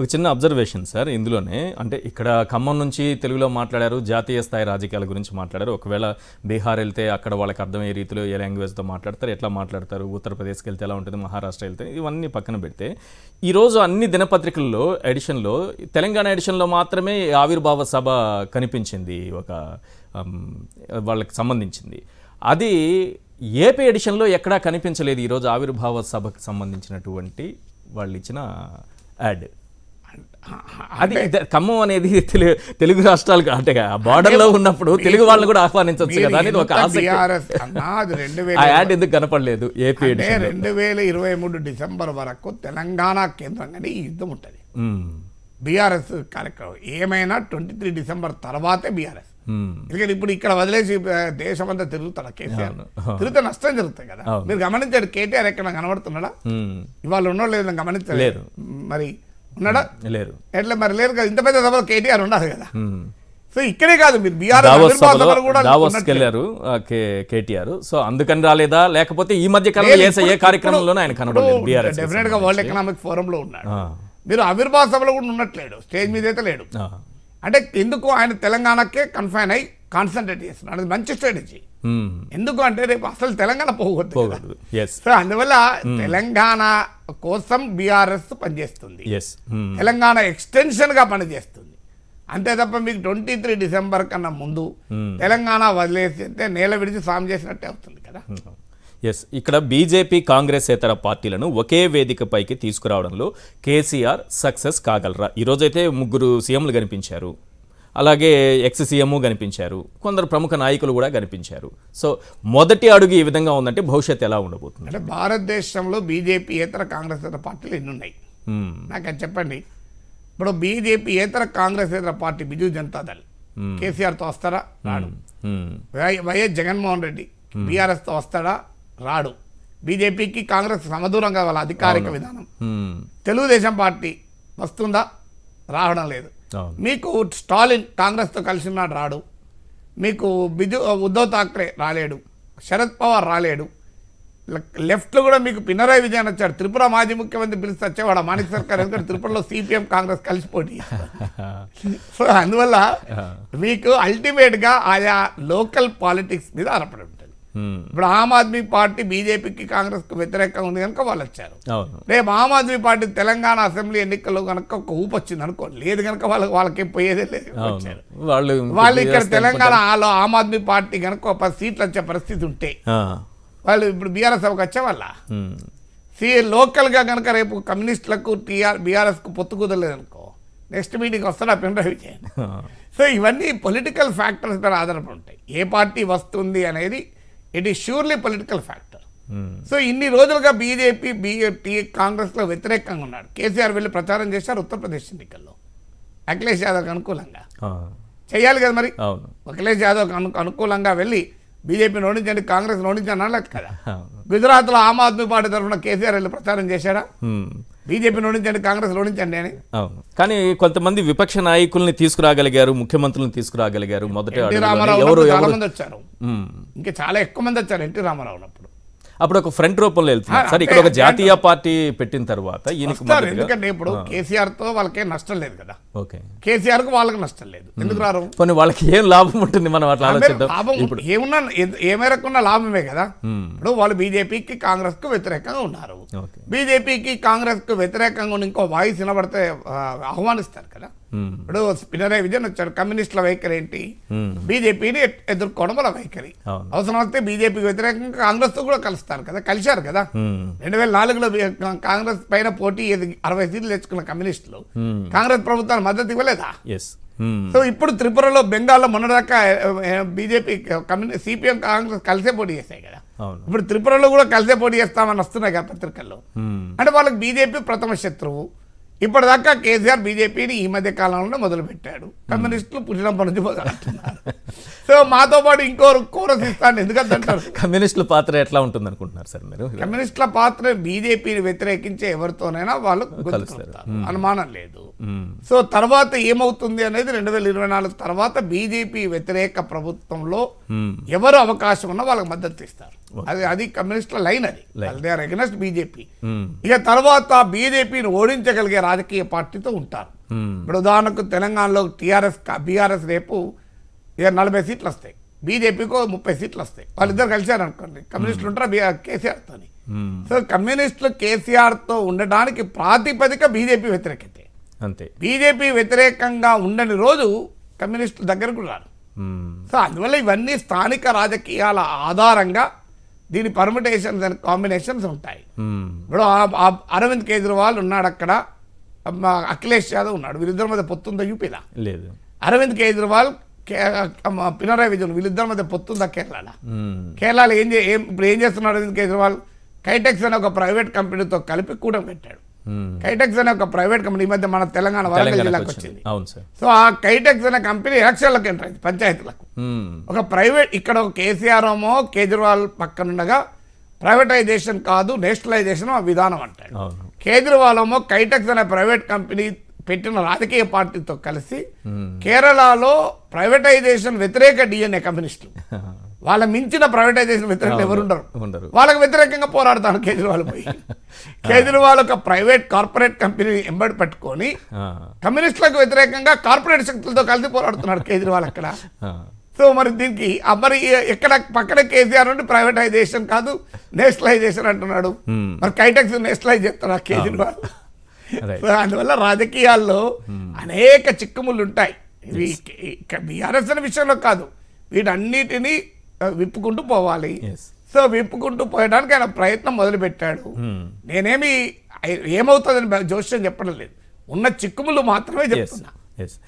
ఒక చిన్న observation sir ఇందులోనే అంటే ఇక్కడ ఖమ్మం నుంచి తెలుగులో మాట్లాడారు జాతీయ స్థాయి రాజకీయాల గురించి మాట్లాడారు ఒకవేళ బీహార్ వెళ్తే అక్కడ వాళ్ళకి అర్థమయ్యే రీతిలో ఏ లాంగ్వేజ్తో మాట్లాడతారు ఎట్లా మాట్లాడతారు ఉత్తరప్రదేశ్కి వెళ్తే ఎలా ఉంటుంది మహారాష్ట్ర వెళ్తే ఇవన్నీ పక్కన పెడితే ఈరోజు అన్ని దినపత్రికల్లో ఎడిషన్లో తెలంగాణ ఎడిషన్లో మాత్రమే ఆవిర్భావ సభ కనిపించింది ఒక వాళ్ళకి సంబంధించింది అది ఏపీ ఎడిషన్లో ఎక్కడా కనిపించలేదు ఈరోజు ఆవిర్భావ సభకు సంబంధించినటువంటి వాళ్ళు ఇచ్చిన యాడ్ అది ఖమ్మం అనేది తెలుగు తెలుగు రాష్ట్రాలకు అంటే లో ఉన్నప్పుడు తెలుగు వాళ్ళని కూడా ఆహ్వానించవచ్చు కదా అనేది ఒక ఆసక్తి ఎందుకు కనపడలేదు ఏపీ రెండు వేల ఇరవై మూడు డిసెంబర్ వరకు తెలంగాణ కేంద్రంగానే యుద్ధం ఉంటుంది బీఆర్ఎస్ కార్యక్రమం ఏమైనా ట్వంటీ త్రీ డిసెంబర్ తర్వాతే బీఆర్ఎస్ ఎందుకంటే ఇప్పుడు ఇక్కడ వదిలేసి దేశం అంతా తిరుగుతాడు కేసీఆర్ తిరిగితే నష్టం జరుగుతాయి కదా మీరు గమనించారు కేటీఆర్ ఎక్కడ కనబడుతున్నాడా ఇవాళ ఉన్నోళ్ళు గమనించలేదు మరి ఉన్నాడా లేరు ఎట్లా మరి లేరు కదా ఇంత పెద్ద సభలో కేటీఆర్ ఉన్నారు కదా సో ఇక్కడే కాదు మీరు బీఆర్ కేటీఆర్ సో అందుకని రాలేదా లేకపోతే ఈ మధ్య కాలంలో ఏ ఆయన డెఫినెట్ గా వరల్డ్ ఎకనామిక్ ఫోరం లో ఉన్నాడు మీరు ఆవిర్భావ సభలో కూడా ఉన్నట్లేడు స్టేజ్ మీద అయితే లేడు అంటే ఎందుకు ఆయన తెలంగాణకే కన్ఫైన్ అయి కాన్సన్ట్రేట్ చేస్తున్నాడు అది మంచి స్ట్రాటజీ ఎందుకు అంటే రేపు అసలు తెలంగాణ పోకూడదు అందువల్ల తెలంగాణ కోసం బీఆర్ఎస్ పనిచేస్తుంది hmm. తెలంగాణ ఎక్స్టెన్షన్గా పనిచేస్తుంది అంతే తప్ప మీకు ట్వంటీ త్రీ డిసెంబర్ కన్నా ముందు hmm. తెలంగాణ వదిలేసి అంటే నేల విడిచి సాం చేసినట్టే అవుతుంది కదా ఎస్ hmm. ఇక్కడ బీజేపీ కాంగ్రెస్ ఇతర పార్టీలను ఒకే వేదికపైకి తీసుకురావడంలో కేసీఆర్ సక్సెస్ కాగలరా ఈరోజైతే ముగ్గురు సీఎంలు కనిపించారు అలాగే ఎక్స్ కనిపించారు కొందరు ప్రముఖ నాయకులు కూడా కనిపించారు సో మొదటి అడుగు ఈ విధంగా ఉందంటే భవిష్యత్తు ఎలా ఉండబోతుంది అంటే భారతదేశంలో బీజేపీ ఇతర కాంగ్రెస్ ఇతర పార్టీలు ఎన్ని ఉన్నాయి నాకు చెప్పండి ఇప్పుడు బీజేపీ ఇతర కాంగ్రెస్ ఇతర పార్టీ బిజు జనతాదళ్ కేసీఆర్తో వస్తారా రాడు వైఎస్ జగన్మోహన్ రెడ్డి బీఆర్ఎస్తో వస్తాడా రాడు బీజేపీకి కాంగ్రెస్ సమదూరంగా వాళ్ళ అధికారిక విధానం తెలుగుదేశం పార్టీ వస్తుందా రావడం లేదు మీకు స్టాలిన్ కాంగ్రెస్తో కలిసి నాడు రాడు మీకు బిజు ఉద్ధవ్ థాక్రే రాలేడు శరద్ పవార్ రాలేడు లెఫ్ట్లో కూడా మీకు పినరాయి విజయన్ వచ్చాడు త్రిపుర మాజీ ముఖ్యమంత్రి పిలిచి వచ్చేవాడు మాణిక్ సర్కార్ ఎందుకంటే త్రిపురలో సిపిఎం కాంగ్రెస్ కలిసిపోయి సో అందువల్ల మీకు అల్టిమేట్గా ఆయా లోకల్ పాలిటిక్స్ మీద ఆధారపడి Hmm. ఇప్పుడు ఆమ్ ఆద్మీ పార్టీ బీజేపీకి కాంగ్రెస్కి వ్యతిరేకంగా ఉంది కనుక వాళ్ళు వచ్చారు రేపు ఆమ్ ఆద్మీ పార్టీ తెలంగాణ అసెంబ్లీ ఎన్నికల్లో కనుక ఒక ఊపొచ్చింది వచ్చింది అనుకోండి లేదు కనుక వాళ్ళకి వాళ్ళకి పోయేదే లేదు వాళ్ళు వాళ్ళు ఇక్కడ తెలంగాణ వాళ్ళు ఆమ్ ఆద్మీ పార్టీ కనుక పది సీట్లు వచ్చే పరిస్థితి ఉంటే వాళ్ళు ఇప్పుడు బీఆర్ఎస్ ఒక వచ్చే వాళ్ళ hmm. సీ లోకల్గా కనుక రేపు కమ్యూనిస్టులకు టీఆర్ బీఆర్ఎస్కు పొత్తు కుదరలేదు అనుకో నెక్స్ట్ మీటింగ్ వస్తాడు ఆ పినరాయి విజయన్ సో ఇవన్నీ పొలిటికల్ ఫ్యాక్టర్స్ మీద ఆధారపడి ఉంటాయి ఏ పార్టీ వస్తుంది అనేది it is surely political factor so ఇన్ని రోజులుగా బీజేపీ కాంగ్రెస్ కాంగ్రెస్లో వ్యతిరేకంగా ఉన్నాడు కేసీఆర్ వెళ్ళి ప్రచారం చేశారు ఉత్తరప్రదేశ్ ఎన్నికల్లో అఖిలేష్ యాదవ్కి అనుకూలంగా చేయాలి కదా మరి అఖిలేష్ యాదవ్కి అనుకూలంగా వెళ్ళి బీజేపీ నోడించండి కాంగ్రెస్ నోడించండి అనలేదు కదా గుజరాత్లో ఆమ్ ఆద్మీ పార్టీ తరఫున కేసీఆర్ వెళ్ళి ప్రచారం చేశాడా బీజేపీ నుంచండి కాంగ్రెస్ నుంచండి అని అవును కానీ కొంతమంది విపక్ష నాయకుల్ని తీసుకురాగలిగారు ముఖ్యమంత్రులను తీసుకురాగలిగారు మొదట రామారావు చాలా మంది వచ్చారు ఇంకా చాలా ఎక్కువ మంది వచ్చారు ఎన్టీ రామారావు అప్పుడు ఒక ఫ్రంట్ రూపంలో వెళ్తున్నారు సార్ ఇక్కడ ఒక జాతీయ పార్టీ పెట్టిన తర్వాత ఎందుకంటే ఇప్పుడు కేసీఆర్ తో వాళ్ళకే నష్టం లేదు కదా ఓకే కేసీఆర్ కు వాళ్ళకి నష్టం లేదు ఎందుకు రారు కొన్ని వాళ్ళకి ఏం లాభం ఉంటుంది మనం అట్లా ఆలోచిద్దాం ఏమున్నా ఏ మేరకు ఉన్న లాభమే కదా ఇప్పుడు వాళ్ళు బీజేపీకి కాంగ్రెస్ కు వ్యతిరేకంగా ఉన్నారు బీజేపీకి కాంగ్రెస్ కు వ్యతిరేకంగా ఇంకో వాయిస్ వినబడితే ఆహ్వానిస్తారు కదా Hmm. ఇప్పుడు పినరాయి విజయన్ వచ్చాడు కమ్యూనిస్టుల వైఖరి ఏంటి hmm. బీజేపీని ఎదుర్కోవడం వాళ్ళ వైఖరి అవసరం వస్తే బీజేపీకి వ్యతిరేకంగా కాంగ్రెస్ తో కూడా కలుస్తారు కదా కలిశారు కదా hmm. రెండు వేల నాలుగులో కాంగ్రెస్ పైన పోటీ అరవై సీట్లు తెచ్చుకున్న కమ్యూనిస్టులు కాంగ్రెస్ ప్రభుత్వాన్ని మద్దతు ఇవ్వలేదా సో ఇప్పుడు త్రిపురలో బెంగాల్లో మొన్నదాకా బీజేపీ కమ్యూనిస్ట్ సిపిఎం కాంగ్రెస్ కలిసే పోటీ చేశాయి కదా ఇప్పుడు త్రిపురలో కూడా కలిసే పోటీ చేస్తామని వస్తున్నాయి కదా పత్రికల్లో అంటే వాళ్ళకి బీజేపీ ప్రథమ శత్రువు ఇప్పటిదాకా కేసీఆర్ బీజేపీని ఈ మధ్య కాలంలో మొదలుపెట్టాడు కమ్యూనిస్టులు పుట్టిన నుంచి మొదలు సో మాతో పాటు ఇంకో కోరస్ ఇస్తాను ఎందుకంటే అంటారు కమ్యూనిస్టుల పాత్ర ఎట్లా ఉంటుంది అనుకుంటున్నారు సార్ మీరు కమ్యూనిస్టుల పాత్ర బీజేపీని వ్యతిరేకించే ఎవరితోనైనా వాళ్ళు కలుస్తారు అనుమానం లేదు సో తర్వాత ఏమవుతుంది అనేది రెండు వేల ఇరవై నాలుగు తర్వాత బీజేపీ వ్యతిరేక ప్రభుత్వంలో ఎవరు అవకాశం ఉన్నా వాళ్ళకి మద్దతు ఇస్తారు అది అది కమ్యూనిస్టుల లైన్ అది దే ఆర్ అగెనెస్ట్ బీజేపీ ఇక తర్వాత బీజేపీని ఓడించగలిగే రాజకీయ పార్టీతో ఉంటారు ఇప్పుడు ఉదాహరణకు తెలంగాణలో టీఆర్ఎస్ బీఆర్ఎస్ రేపు ఇక నలభై సీట్లు వస్తాయి బీజేపీకో ముప్పై సీట్లు వస్తాయి వాళ్ళిద్దరు కలిశారు అనుకోండి కమ్యూనిస్టులు ఉంటారా కేసీఆర్తో సో కమ్యూనిస్టులు కేసీఆర్తో ఉండడానికి ప్రాతిపదిక బీజేపీ వ్యతిరేకత అంతే బీజేపీ వ్యతిరేకంగా ఉండని రోజు కమ్యూనిస్టుల దగ్గరకు రారు సో అందువల్ల ఇవన్నీ స్థానిక రాజకీయాల ఆధారంగా దీని పర్మిటేషన్స్ అండ్ కాంబినేషన్స్ ఉంటాయి ఇప్పుడు అరవింద్ కేజ్రీవాల్ ఉన్నాడు అక్కడ అఖిలేష్ యాదవ్ ఉన్నాడు వీరిద్దరి మీద పొత్తుందా యూపీలా లేదు అరవింద్ కేజ్రీవాల్ పినరాయి విజయన్ వీళ్ళిద్దరి మధ్య పొత్తుందా కేరళ కేరళలో ఏం ఏం ఇప్పుడు ఏం చేస్తున్నాడు కేజ్రీవాల్ కైటెక్స్ అనే ఒక ప్రైవేట్ కంపెనీతో కలిపి కూడా పెట్టాడు కైటెక్స్ అనే ఒక ప్రైవేట్ కంపెనీ ఈ మధ్య మన తెలంగాణ వరంగల్ జిల్లాకు వచ్చింది సో ఆ కైటెక్స్ అనే కంపెనీ ఎలక్షన్లకు ఎంటర్ అయింది పంచాయతీలకు ఒక ప్రైవేట్ ఇక్కడ ఒక కేసీఆర్ ఏమో కేజ్రీవాల్ పక్కనుండగా ప్రైవేటైజేషన్ కాదు నేషనలైజేషన్ విధానం అంటాడు కేజ్రీవాల్ ఏమో కైటెక్స్ అనే ప్రైవేట్ కంపెనీ పెట్టిన రాజకీయ పార్టీతో కలిసి కేరళలో ప్రైవేటైజేషన్ వ్యతిరేక డిఎన్ఏ కమ్యూనిస్టులు వాళ్ళ మించిన ప్రైవేటైజేషన్ వ్యతిరేకలు ఎవరుండరు వాళ్ళకి వ్యతిరేకంగా పోరాడతాను కేజ్రీవాల్ పోయి కేజ్రీవాల్ ఒక ప్రైవేట్ కార్పొరేట్ కంపెనీ ఎంబడి పెట్టుకొని కమ్యూనిస్టులకు వ్యతిరేకంగా కార్పొరేట్ శక్తులతో కలిసి పోరాడుతున్నాడు కేజ్రీవాల్ అక్కడ సో మరి దీనికి మరి ఎక్కడ పక్కన కేసీఆర్ నుండి ప్రైవేటైజేషన్ కాదు నేషనలైజేషన్ అంటున్నాడు మరి కైటెక్స్ నేషనలైజ్ చేస్తాడు కేజ్రీవాల్ అందువల్ల రాజకీయాల్లో hmm. అనేక చిక్కుములు ఉంటాయి బీఆర్ఎస్ అనే విషయంలో కాదు వీటన్నిటినీ విప్పుకుంటూ పోవాలి సో విప్పుకుంటూ పోయడానికి ఆయన ప్రయత్నం మొదలుపెట్టాడు hmm. నేనేమి ఏమవుతుందని జోష్యం చెప్పడం లేదు ఉన్న చిక్కుములు మాత్రమే చెప్తున్నా